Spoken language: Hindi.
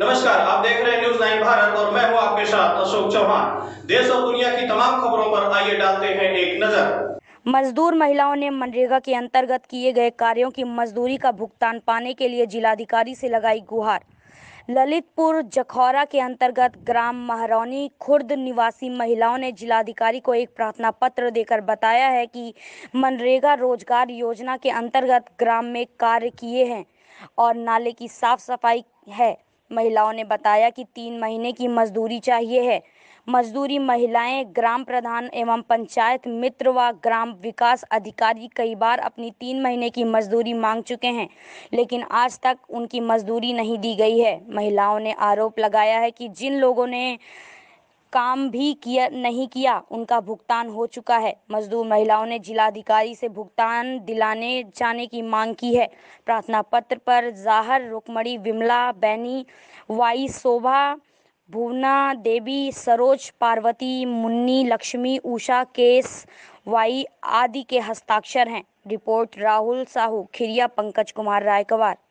नमस्कार आप देख रहे हैं न्यूज नाइन भारत और मैं हूं आपके साथ अशोक चौहान देश और दुनिया की तमाम खबरों पर आइए डालते हैं एक नजर मजदूर महिलाओं ने मनरेगा के अंतर्गत किए गए कार्यों की मजदूरी का भुगतान पाने के लिए जिलाधिकारी से लगाई गुहार ललितपुर जखौरा के अंतर्गत ग्राम महरौनी खुर्द निवासी महिलाओं ने जिलाधिकारी को एक प्रार्थना पत्र देकर बताया है कि मनरेगा रोजगार योजना के अंतर्गत ग्राम में कार्य किए हैं और नाले की साफ सफाई है महिलाओं ने बताया कि तीन महीने की मजदूरी चाहिए है मजदूरी महिलाएं ग्राम प्रधान एवं पंचायत मित्र व ग्राम विकास अधिकारी कई बार अपनी तीन महीने की मजदूरी मांग चुके हैं लेकिन आज तक उनकी मजदूरी नहीं दी गई है महिलाओं ने आरोप लगाया है कि जिन लोगों ने काम भी किया नहीं किया उनका भुगतान हो चुका है मजदूर महिलाओं ने जिलाधिकारी से भुगतान दिलाने जाने की मांग की है प्रार्थना पत्र पर जाहर रुकमणी विमला बैनी वाई शोभा भुवना देवी सरोज पार्वती मुन्नी लक्ष्मी उषा केस वाई आदि के हस्ताक्षर हैं रिपोर्ट राहुल साहू खिरिया पंकज कुमार रायकवार